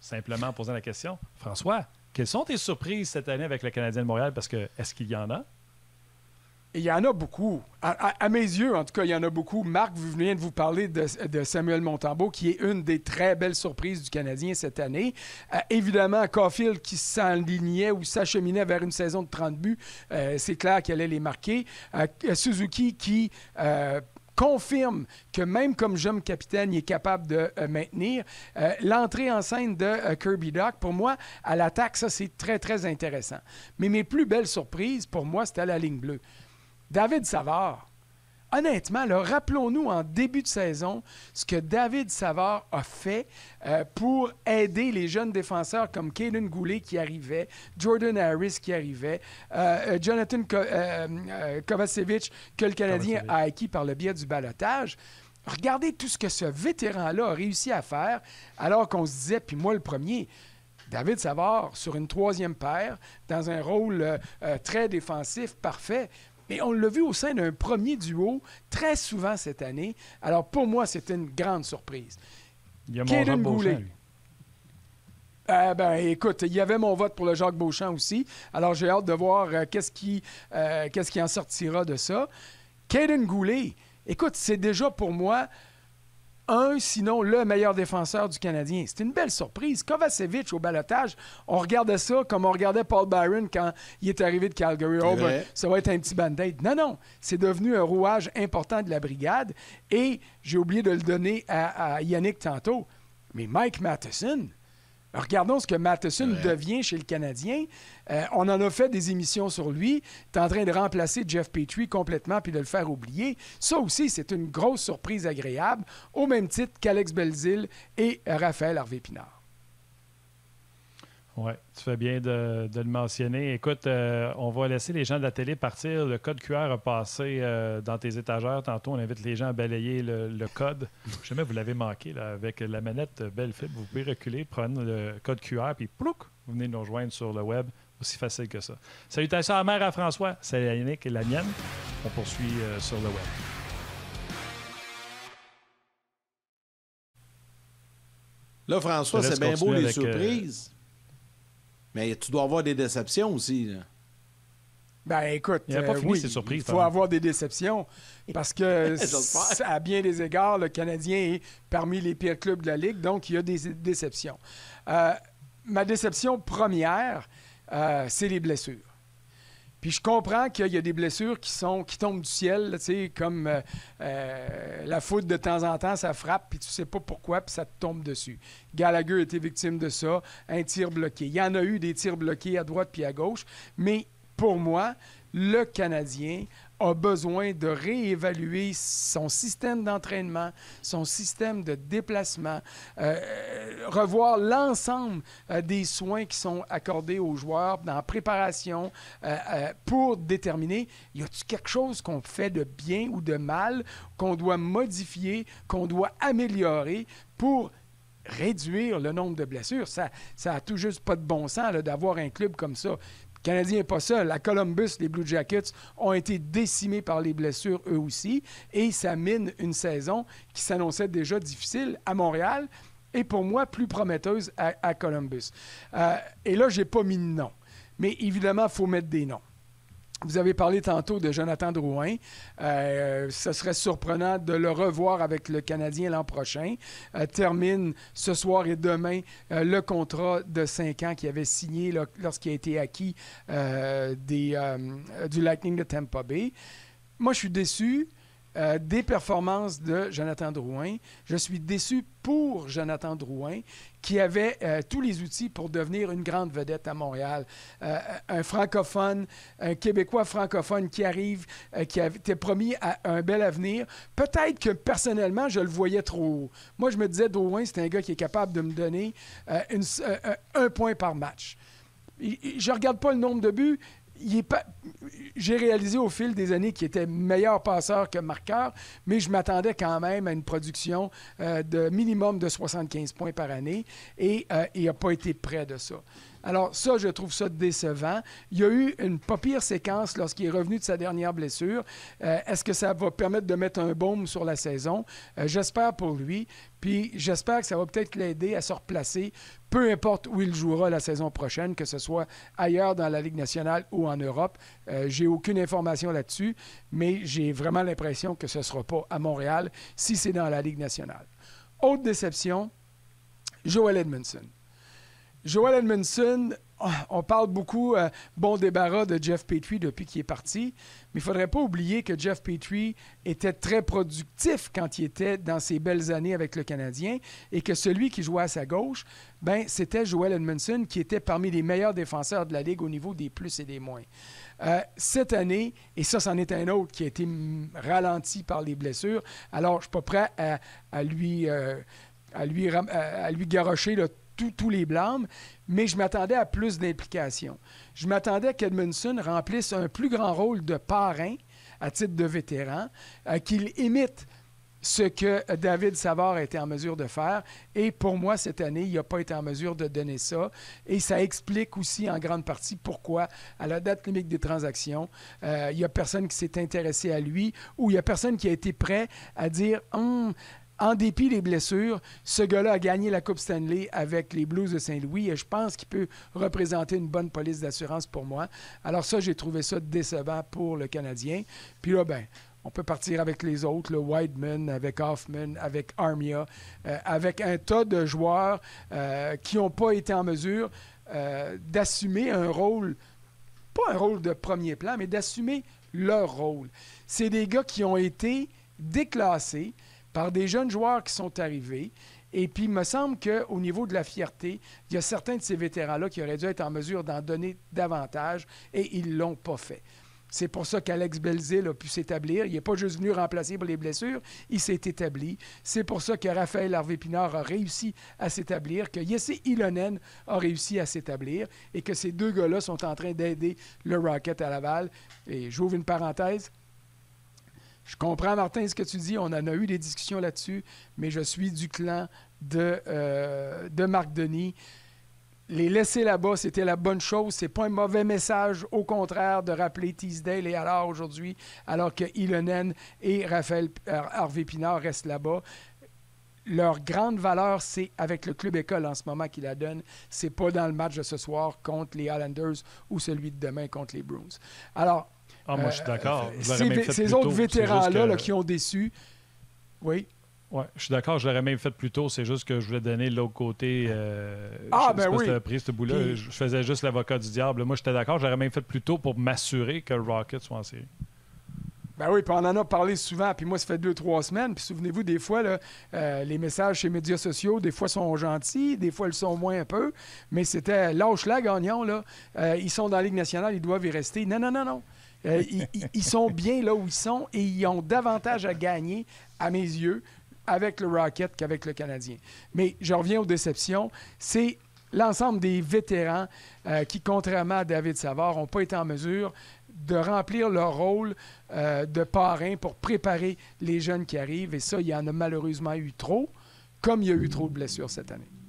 simplement en posant la question. François, quelles sont tes surprises cette année avec le Canadien de Montréal? Parce que est-ce qu'il y en a? Il y en a beaucoup. À, mes yeux, en tout cas, il y en a beaucoup. Marc, vous venez de vous parler de, Samuel Montembeau, qui est une des très belles surprises du Canadien cette année. Euh, évidemment, Caulfield qui s'enlignait ou s'acheminait vers une saison de 30 buts, euh, c'est clair qu'elle allait les marquer. Euh, Suzuki qui confirme que même comme jeune capitaine, il est capable de euh, maintenir. Euh, l'entrée en scène de euh, Kirby Doc, pour moi, à l'attaque, ça, c'est très, très intéressant. Mais mes plus belles surprises, pour moi, c'était la ligne bleue. David Savard, honnêtement, rappelons-nous en début de saison ce que David Savard a fait euh, pour aider les jeunes défenseurs comme Kaylin Goulet qui arrivait, Jordan Harris qui arrivait, euh, euh, Jonathan Kovacevich, Kovacevic que le Canadien a acquis par le biais du balotage. Regardez tout ce que ce vétéran-là a réussi à faire alors qu'on se disait, puis moi le premier, David Savard sur une troisième paire, dans un rôle très défensif, parfait mais on l'a vu au sein d'un premier duo très souvent cette année. Alors pour moi, c'était une grande surprise. Il y a Kaden Goulet. Euh, ben, écoute, il y avait mon vote pour le Jacques Beauchamp aussi. Alors, j'ai hâte de voir euh, qu'est-ce qui, euh, qui en sortira de ça. Caden Goulet, écoute, c'est déjà pour moi un, sinon le meilleur défenseur du Canadien. C'est une belle surprise. Kovacevic au balotage, on regardait ça comme on regardait Paul Byron quand il est arrivé de Calgary. Oh, ben, ça va être un petit band-aid. Non, non, c'est devenu un rouage important de la brigade. Et j'ai oublié de le donner à, à Yannick tantôt, mais Mike Matheson, Regardons ce que Matheson devient chez le Canadien. Euh, on en a fait des émissions sur lui. Tu es en train de remplacer Jeff Petrie complètement puis de le faire oublier. Ça aussi, c'est une grosse surprise agréable, au même titre qu'Alex Belzil et Raphaël Harvey-Pinard. Oui, tu fais bien de, le mentionner. Écoute, euh, on va laisser les gens de la télé partir. Le code QR a passé euh, dans tes étagères. Tantôt, on invite les gens à balayer le, code. Jamais vous l'avez manqué avec la manette fibre. Vous pouvez reculer, prendre le code QR, puis plouc, vous venez nous rejoindre sur le web. Aussi facile que ça. Salut à la mère à François. C'est Yannick et la mienne. On poursuit euh, sur le web. Là, François, c'est bien beau les surprises. Mais tu dois avoir des déceptions aussi. Bien, Ben écoute, il euh, oui, il faut avoir des déceptions parce que à bien des égards, le Canadien est parmi les pires clubs de la ligue, donc il y a des déceptions. Euh, ma déception première, euh, c'est les blessures je comprends qu'il y a des blessures qui, sont, qui tombent du ciel, sais comme euh, euh, la foudre de temps en temps, ça frappe, puis tu sais pas pourquoi, puis ça te tombe dessus. Gallagher était victime de ça, un tir bloqué. Il y en a eu des tirs bloqués à droite puis à gauche, mais pour moi, le Canadien a besoin de réévaluer son système d'entraînement, son système de déplacement, euh, revoir l'ensemble euh, des soins qui sont accordés aux joueurs dans la préparation euh, pour déterminer y a-t-il quelque chose qu'on fait de bien ou de mal, qu'on doit modifier, qu'on doit améliorer pour réduire le nombre de blessures. Ça, ça a tout juste pas de bon sens d'avoir un club comme ça. Canadien n'est pas seul. À Columbus, les Blue Jackets ont été décimés par les blessures eux aussi. Et ça mine une saison qui s'annonçait déjà difficile à Montréal et pour moi plus prometteuse à, Columbus. Euh, et là, je n'ai pas mis de nom. Mais évidemment, il faut mettre des noms. Vous avez parlé tantôt de Jonathan Drouin. Euh, ce serait surprenant de le revoir avec le Canadien l'an prochain. Euh, termine ce soir et demain euh, le contrat de cinq ans qu'il avait signé lorsqu'il a été acquis du Lightning de Tampa Bay. Moi, je suis déçu. Euh, des performances de Jonathan Drouin. Je suis déçu pour Jonathan Drouin, qui avait euh, tous les outils pour devenir une grande vedette à Montréal. Euh, un francophone, un Québécois francophone qui arrive, qui qui été promis à un bel avenir. Peut-être que personnellement, je le voyais trop haut. Moi, je me disais, Drouin, c'est un gars qui est capable de me donner un point par match. Je ne regarde pas le nombre de buts, j'ai réalisé au fil des années qu'il était meilleur passeur que marqueur, mais je m'attendais quand même à une production euh, de minimum de 75 points par année et euh, il n'a pas été près de ça. Alors ça, je trouve ça décevant. Il y a eu une pas pire séquence lorsqu'il est revenu de sa dernière blessure. Euh, est-ce que ça va permettre de mettre un baume sur la saison? J'espère pour lui. Puis j'espère que ça va peut-être l'aider à se replacer, peu importe où il jouera la saison prochaine, que ce soit ailleurs dans la Ligue nationale ou en Europe. Euh, j'ai aucune information là-dessus, mais j'ai vraiment l'impression que ce ne sera pas à Montréal si c'est dans la Ligue nationale. Autre déception, Joel Edmondson. Joel Edmondson, ah, on parle beaucoup euh, bon débarras de Jeff Petrie depuis qu'il est parti, mais il faudrait pas oublier que Jeff Petrie était très productif quand il était dans ses belles années avec le Canadien et que celui qui jouait à sa gauche, ben c'était Joel Edmondson qui était parmi les meilleurs défenseurs de la ligue au niveau des plus et des moins. Euh, cette année, et ça, c'en est un autre qui a été ralenti par les blessures. Alors, je suis pas prêt à, lui à lui euh, à, lui garocher le tous les blâmes, mais je m'attendais à plus d'implications. Je m'attendais à qu'Edmundson remplisse un plus grand rôle de parrain à titre de vétéran, euh, qu'il imite ce que David Savard a été en mesure de faire. Et pour moi, cette année, il n'a pas été en mesure de donner ça. Et ça explique aussi en grande partie pourquoi, à la date limite des transactions, euh, il n'y a personne qui s'est intéressé à lui ou il n'y a personne qui a été prêt à dire hum, en dépit des blessures, ce gars-là a gagné la Coupe Stanley avec les Blues de Saint-Louis et je pense qu'il peut représenter une bonne police d'assurance pour moi. Alors ça, j'ai trouvé ça décevant pour le Canadien. Puis là, ben, on peut partir avec les autres, le whiteman avec Hoffman, avec Armia, euh, avec un tas de joueurs euh, qui n'ont pas été en mesure euh, d'assumer un rôle, pas un rôle de premier plan, mais d'assumer leur rôle. C'est des gars qui ont été déclassés par des jeunes joueurs qui sont arrivés. Et puis, il me semble qu'au niveau de la fierté, il y a certains de ces vétérans-là qui auraient dû être en mesure d'en donner davantage et ils ne l'ont pas fait. C'est pour ça qu'Alex Belzil a pu s'établir. Il n'est pas juste venu remplacer pour les blessures, il s'est établi. C'est pour ça que Raphaël Harvey-Pinard a réussi à s'établir, que Jesse Ilonen a réussi à s'établir et que ces deux gars-là sont en train d'aider le Rocket à Laval. Et j'ouvre une parenthèse, je comprends, Martin, ce que tu dis. On en a eu des discussions là-dessus, mais je suis du clan de, euh, de Marc Denis. Les laisser là-bas, c'était la bonne chose. C'est pas un mauvais message, au contraire, de rappeler Teasdale et alors aujourd'hui, alors que Ilonen et Raphaël Harvey Pinard restent là-bas leur grande valeur, c'est avec le club école en ce moment qui la donne. C'est pas dans le match de ce soir contre les Islanders ou celui de demain contre les Bruins. Alors, ah, moi, je suis d'accord. ces, autres vétérans-là qui ont déçu, oui. Oui, je suis d'accord, je l'aurais même fait plus tôt. C'est juste que je voulais donner l'autre côté. Euh, ah, je ben oui. Je faisais juste l'avocat du diable. Moi, j'étais d'accord, j'aurais même fait plus tôt pour m'assurer que Rocket soit en série. Ben oui, puis on en a parlé souvent, puis moi, ça fait deux, trois semaines. Puis souvenez-vous, des fois, là, euh, les messages chez les médias sociaux, des fois, sont gentils, des fois, ils sont moins un peu. Mais c'était lâche-la, gagnant, là. Euh, ils sont dans la Ligue nationale, ils doivent y rester. Non, non, non, non. Euh, ils, sont bien là où ils sont et ils ont davantage à gagner, à mes yeux, avec le Rocket qu'avec le Canadien. Mais je reviens aux déceptions. C'est l'ensemble des vétérans euh, qui, contrairement à David Savard, n'ont pas été en mesure de remplir leur rôle euh, de parrain pour préparer les jeunes qui arrivent. Et ça, il y en a malheureusement eu trop, comme il y a eu trop de blessures cette année.